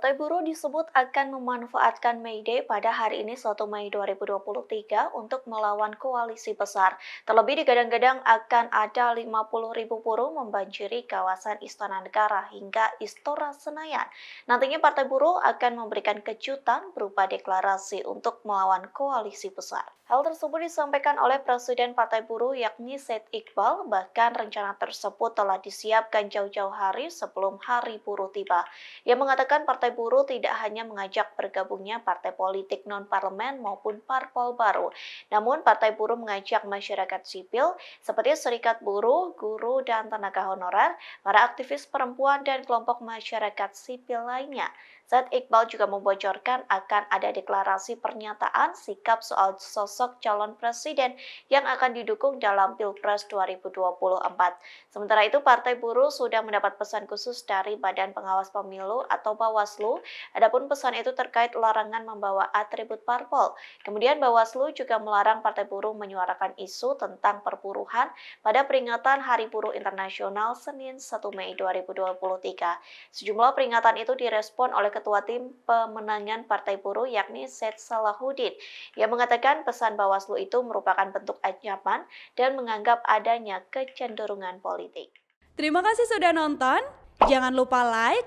Partai Buruh disebut akan memanfaatkan Mei Day pada hari ini 1 Mei 2023 untuk melawan koalisi besar. Terlebih digadang-gadang akan ada 50 ribu buruh membanjiri kawasan Istana Negara hingga Istora Senayan. Nantinya Partai Buruh akan memberikan kejutan berupa deklarasi untuk melawan koalisi besar. Hal tersebut disampaikan oleh Presiden Partai Buruh yakni Said Iqbal, bahkan rencana tersebut telah disiapkan jauh-jauh hari sebelum hari buruh tiba. Ia mengatakan Partai Partai Buruh tidak hanya mengajak bergabungnya partai politik non-parlemen maupun parpol baru, namun Partai Buruh mengajak masyarakat sipil seperti serikat buruh, guru, dan tenaga honorer, para aktivis perempuan, dan kelompok masyarakat sipil lainnya. Zaid Iqbal juga membocorkan akan ada deklarasi pernyataan sikap soal sosok calon presiden yang akan didukung dalam Pilpres 2024. Sementara itu, Partai Buruh sudah mendapat pesan khusus dari Badan Pengawas Pemilu atau Bawaslu Bawaslu. Adapun pesan itu terkait larangan membawa atribut parpol. Kemudian Bawaslu juga melarang partai buruh menyuarakan isu tentang perburuhan pada peringatan Hari Buruh Internasional Senin 1 Mei 2023. Sejumlah peringatan itu direspon oleh Ketua Tim Pemenangan Partai Buruh yakni Seth Salahuddin. yang mengatakan pesan Bawaslu itu merupakan bentuk ancaman dan menganggap adanya kecenderungan politik. Terima kasih sudah nonton. Jangan lupa like,